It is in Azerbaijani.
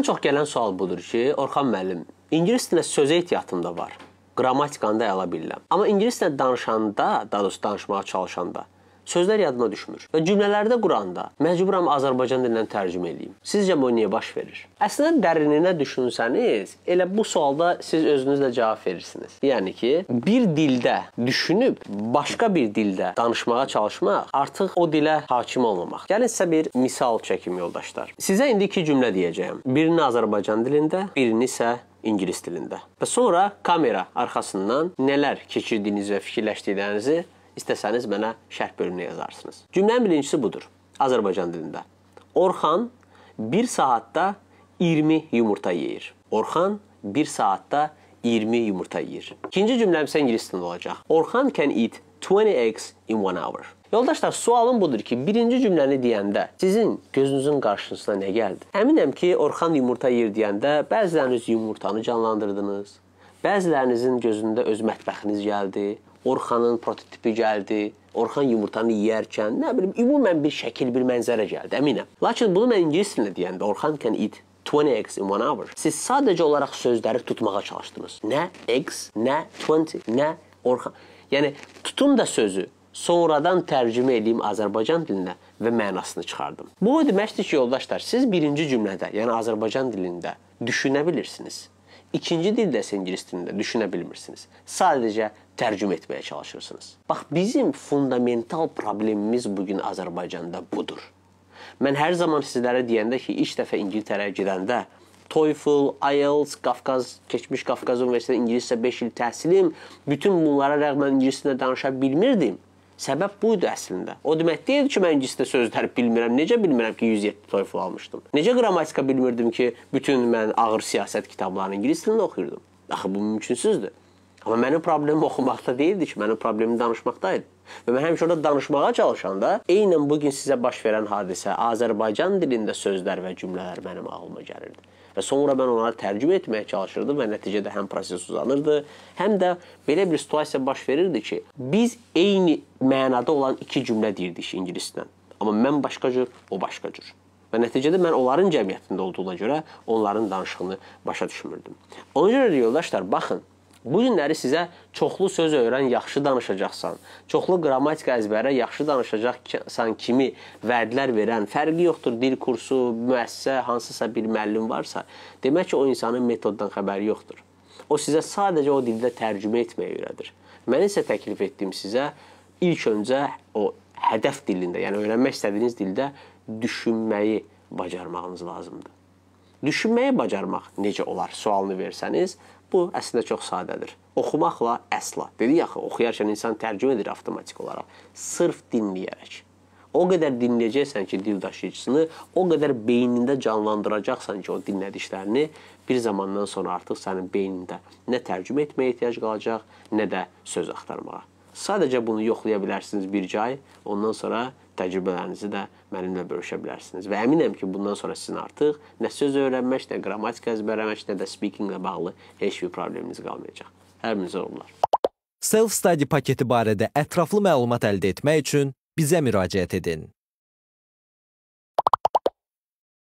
Ən çox gələn sual budur ki, Orxan müəllim, ingilis dilində sözə ehtiyatım da var. Qrammatikanda əla bilirəm. Amma ingilis dilində danışanda, daha doğrusu danışmağa çalışanda Sözlər yadıma düşmür və cümlələrdə Quranda məcburam Azərbaycan dilindən tərcümə eləyim. Sizcə bu niyə baş verir? Əslində dərininə düşünsəniz, elə bu sualda siz özünüzlə cavab verirsiniz. Yəni ki, bir dildə düşünüb başqa bir dildə danışmağa çalışmaq artıq o dilə hakim olmamaq. Gəlin sizə bir misal çəkim yoldaşlar. Sizə indi iki cümlə deyəcəyəm. Birini Azərbaycan dilində, birini isə ingilis dilində. Və sonra kamera arxasından nələr keçirdiyinizi və fikirləşdiklərinizi İstəsəniz mənə şərh bölümünə yazarsınız. Cümlənin birincisi budur. Azərbaycan dilində. Orxan 1 saatda 20 yumurta yeyir. Orxan 1 saatda 20 yumurta yeyir. İkinci cümləm isə ingilis dilində olacaq. Orxan can eat 20 eggs in 1 hour. Yoldaşlar, sualım budur ki, birinci cümləni deyəndə sizin gözünüzün qarşısına nə gəldi? Əminəm ki, Orxan yumurta yeyir deyəndə bəziləriniz yumurtanı canlandırdınız. Bəzilərinizin gözündə öz mətbəxiniz gəldi. Orxanın prototipi gəldi. Orxan yumurtanı yeyərkən, nə bilim, ümumən bir şəkil, bir mənzərə gəldi, əminəm. Lakin bunu mən ingilis dilində deyəndə Orxan can eat 20x in one hour. Siz sadəcə olaraq sözləri tutmağa çalışdınız. Nə x, nə 20, nə Orxan. Yəni tutum da sözü sonradan tərcümə edeyim Azərbaycan dilinə və mənasını çıxardım. Bu o deməkdir ki, yoldaşlar, siz birinci cümlədə, yəni Azərbaycan dilində düşünə bilirsiniz. İkinci dil də ingilis dilində düşünə bilmirsiniz. Sadəcə tərcümə etməyə çalışırsınız. Bax bizim fundamental problemimiz bu gün Azərbaycanda budur. Mən hər zaman sizlərə deyəndə ki, ilk dəfə İngiltərəyə gedəndə TOEFL, IELTS, Qafqaz, keçmiş Qafqaz Universitetində ingiliscə 5 il təhsilim, bütün bunlara rəğmən ingiliscə danışa bilmirdim. Səbəb budur əslində. O demək deyil ki, mən ingiliscə sözləri bilmirəm. Necə bilmirəm ki, 107 TOEFL almışdım? Necə qrammatika bilmirdim ki, bütün mən ağır siyasət kitablarını ingilis dilində oxuyurdum? Axı bu mümkünsüzdür. Amma mənim problemim oxumaqda deyildi ki, mənim problemim danışmaqda idi. Və mən həmişə orada danışmağa çalışanda eynən bu gün sizə baş verən hadisə Azərbaycan dilində sözlər və cümlələr mənim ağlıma gəlirdi və sonra mən onları tərcümə etməyə çalışırdım və nəticədə həm proses uzanırdı, həm də belə bir situasiya baş verirdi ki, biz eyni mənada olan iki cümlə deyirdik ingilisdən. Amma mən başqa cür, o başqa cür. Və nəticədə mən onların cəmiyyətində olduğuna görə onların danışığını başa düşmürdüm. Ona görə də yoldaşlar, baxın, Bu günləri sizə çoxlu söz öyrən, yaxşı danışacaqsan, çoxlu qrammatika əzbərə yaxşı danışacaqsan kimi vədlər verən, fərqi yoxdur dil kursu, müəssisə, hansısa bir müəllim varsa, demək ki, o insanın metoddan xəbəri yoxdur. O sizə sadəcə o dildə tərcümə etməyi öyrədir. Mən isə təklif etdim sizə ilk öncə o hədəf dilində, yəni öyrənmək istədiyiniz dildə düşünməyi bacarmağınız lazımdır. Düşünməyi bacarmaq necə olar sualını versəniz, bu əslində çox sadədir. Oxumaqla əsla. Dedik axı, oxuyarkən insan tərcümə edir avtomatik olaraq, sırf dinləyərək. O qədər dinləyəcəksən ki, dil daşıyıcısını, o qədər beynində canlandıracaqsan ki, o dinlədiklərini bir zamandan sonra artıq sənin beynində nə tərcümə etməyə ehtiyac qalacaq, nə də söz axtarmağa. Sadəcə bunu yoxlaya bilərsiniz bircə ay, ondan sonra təcrübələrinizi də mənimlə bölüşə bilərsiniz. Və əminəm ki, bundan sonra sizin artıq nə söz öyrənmək, nə qrammatika əzbərləmək, nə də speakinglə bağlı heç bir probleminiz qalmayacaq. Hər birinizə uğurlar. Self-study paketi barədə ətraflı məlumat əldə etmək üçün bizə müraciət edin.